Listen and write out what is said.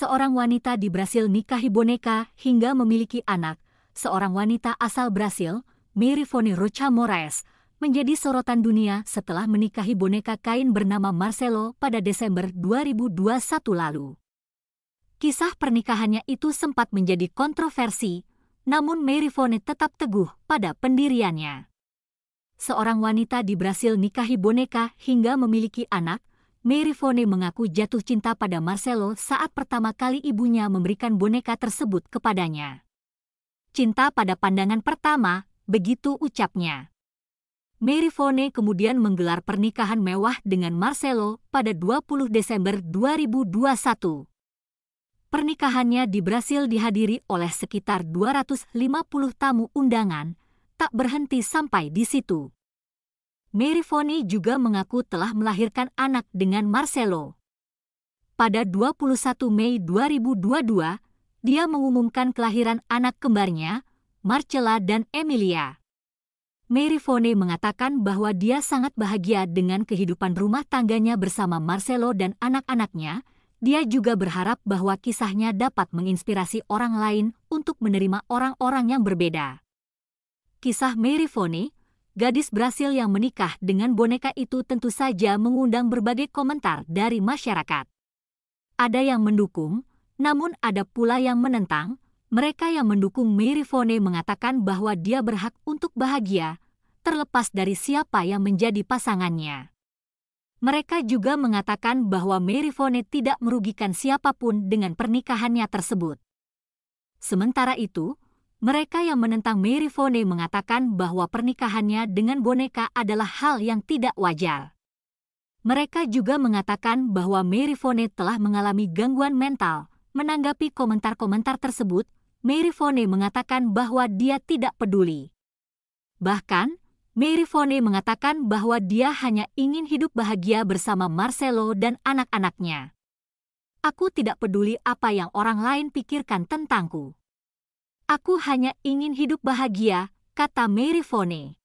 seorang wanita di Brasil nikahi boneka hingga memiliki anak. Seorang wanita asal Brasil, Merivone Rocha Moraes, menjadi sorotan dunia setelah menikahi boneka kain bernama Marcelo pada Desember 2021 lalu. Kisah pernikahannya itu sempat menjadi kontroversi, namun Merivone tetap teguh pada pendiriannya. Seorang wanita di Brasil nikahi boneka hingga memiliki anak, Mary Fone mengaku jatuh cinta pada Marcelo saat pertama kali ibunya memberikan boneka tersebut kepadanya. Cinta pada pandangan pertama, begitu ucapnya. Mary Fone kemudian menggelar pernikahan mewah dengan Marcelo pada 20 Desember 2021. Pernikahannya di Brasil dihadiri oleh sekitar 250 tamu undangan, tak berhenti sampai di situ. Merifoni juga mengaku telah melahirkan anak dengan Marcelo. Pada 21 Mei 2022, dia mengumumkan kelahiran anak kembarnya, Marcella dan Emilia. Merifone mengatakan bahwa dia sangat bahagia dengan kehidupan rumah tangganya bersama Marcelo dan anak-anaknya. Dia juga berharap bahwa kisahnya dapat menginspirasi orang lain untuk menerima orang-orang yang berbeda. Kisah Merifone Gadis Brasil yang menikah dengan boneka itu tentu saja mengundang berbagai komentar dari masyarakat. Ada yang mendukung, namun ada pula yang menentang. Mereka yang mendukung Mary mengatakan bahwa dia berhak untuk bahagia, terlepas dari siapa yang menjadi pasangannya. Mereka juga mengatakan bahwa Mary tidak merugikan siapapun dengan pernikahannya tersebut. Sementara itu, mereka yang menentang Mary Fone mengatakan bahwa pernikahannya dengan boneka adalah hal yang tidak wajar. Mereka juga mengatakan bahwa Mary Fone telah mengalami gangguan mental. Menanggapi komentar-komentar tersebut, Mary Fone mengatakan bahwa dia tidak peduli. Bahkan, Mary Fone mengatakan bahwa dia hanya ingin hidup bahagia bersama Marcelo dan anak-anaknya. Aku tidak peduli apa yang orang lain pikirkan tentangku. Aku hanya ingin hidup bahagia, kata Mary Fone.